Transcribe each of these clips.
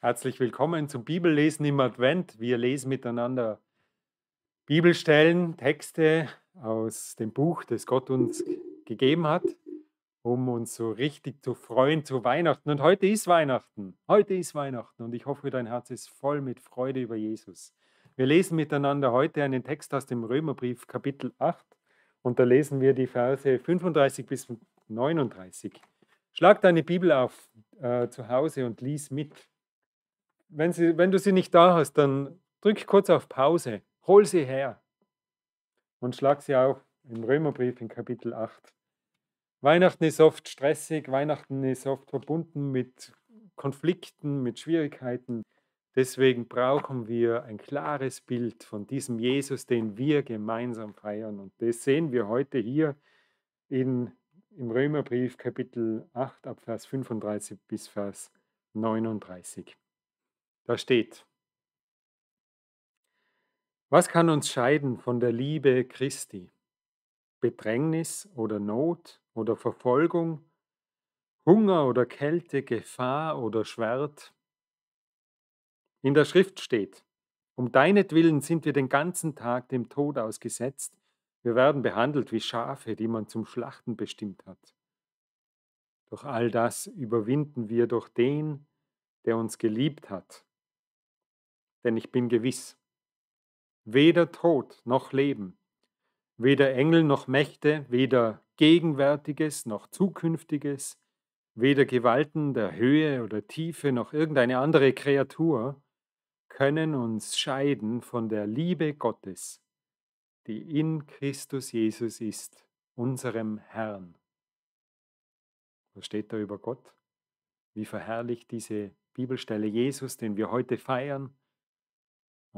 Herzlich willkommen zum Bibellesen im Advent. Wir lesen miteinander Bibelstellen, Texte aus dem Buch, das Gott uns gegeben hat, um uns so richtig zu freuen zu Weihnachten. Und heute ist Weihnachten. Heute ist Weihnachten und ich hoffe, dein Herz ist voll mit Freude über Jesus. Wir lesen miteinander heute einen Text aus dem Römerbrief Kapitel 8 und da lesen wir die Verse 35 bis 39. Schlag deine Bibel auf äh, zu Hause und lies mit wenn, sie, wenn du sie nicht da hast, dann drück kurz auf Pause, hol sie her und schlag sie auf im Römerbrief in Kapitel 8. Weihnachten ist oft stressig, Weihnachten ist oft verbunden mit Konflikten, mit Schwierigkeiten. Deswegen brauchen wir ein klares Bild von diesem Jesus, den wir gemeinsam feiern. Und das sehen wir heute hier in, im Römerbrief Kapitel 8 ab Vers 35 bis Vers 39. Da steht, was kann uns scheiden von der Liebe Christi? Bedrängnis oder Not oder Verfolgung, Hunger oder Kälte, Gefahr oder Schwert? In der Schrift steht, um deinetwillen sind wir den ganzen Tag dem Tod ausgesetzt, wir werden behandelt wie Schafe, die man zum Schlachten bestimmt hat. Doch all das überwinden wir durch den, der uns geliebt hat denn ich bin gewiss. Weder Tod noch Leben, weder Engel noch Mächte, weder Gegenwärtiges noch Zukünftiges, weder Gewalten der Höhe oder Tiefe noch irgendeine andere Kreatur können uns scheiden von der Liebe Gottes, die in Christus Jesus ist, unserem Herrn. Was steht da über Gott? Wie verherrlicht diese Bibelstelle Jesus, den wir heute feiern,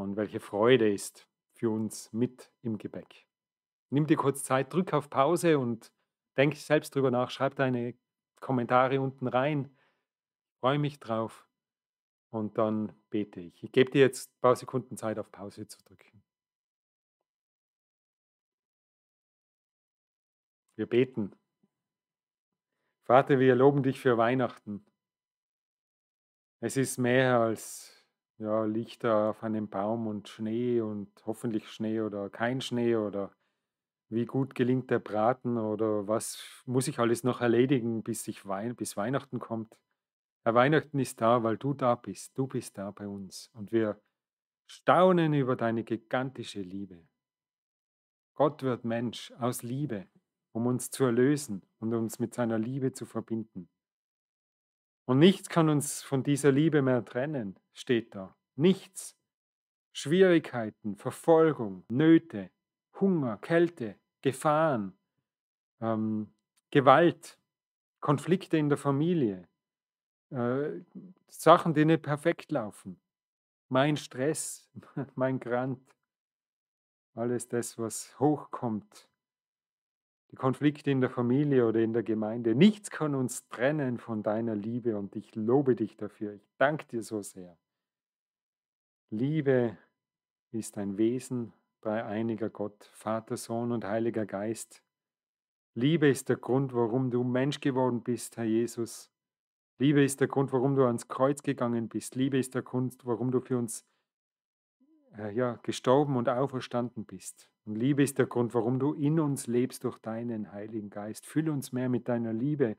und welche Freude ist für uns mit im Gebäck. Nimm dir kurz Zeit, drück auf Pause und denk selbst drüber nach, schreib deine Kommentare unten rein. freue mich drauf und dann bete ich. Ich gebe dir jetzt ein paar Sekunden Zeit, auf Pause zu drücken. Wir beten. Vater, wir loben dich für Weihnachten. Es ist mehr als ja, liegt auf einem Baum und Schnee und hoffentlich Schnee oder kein Schnee oder wie gut gelingt der Braten oder was muss ich alles noch erledigen, bis, ich Wein, bis Weihnachten kommt. Herr Weihnachten ist da, weil du da bist. Du bist da bei uns und wir staunen über deine gigantische Liebe. Gott wird Mensch aus Liebe, um uns zu erlösen und uns mit seiner Liebe zu verbinden. Und nichts kann uns von dieser Liebe mehr trennen steht da. Nichts. Schwierigkeiten, Verfolgung, Nöte, Hunger, Kälte, Gefahren, ähm, Gewalt, Konflikte in der Familie, äh, Sachen, die nicht perfekt laufen, mein Stress, mein Grant, alles das, was hochkommt die Konflikte in der Familie oder in der Gemeinde. Nichts kann uns trennen von deiner Liebe und ich lobe dich dafür. Ich danke dir so sehr. Liebe ist ein Wesen, bei einiger Gott, Vater, Sohn und Heiliger Geist. Liebe ist der Grund, warum du Mensch geworden bist, Herr Jesus. Liebe ist der Grund, warum du ans Kreuz gegangen bist. Liebe ist der Grund, warum du für uns äh, ja, gestorben und auferstanden bist. Und Liebe ist der Grund, warum du in uns lebst durch deinen Heiligen Geist. Fülle uns mehr mit deiner Liebe.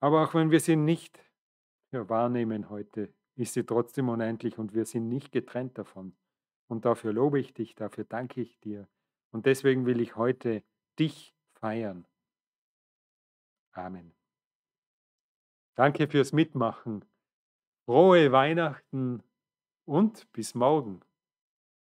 Aber auch wenn wir sie nicht ja, wahrnehmen heute, ist sie trotzdem unendlich und wir sind nicht getrennt davon. Und dafür lobe ich dich, dafür danke ich dir. Und deswegen will ich heute dich feiern. Amen. Danke fürs Mitmachen. Frohe Weihnachten und bis morgen.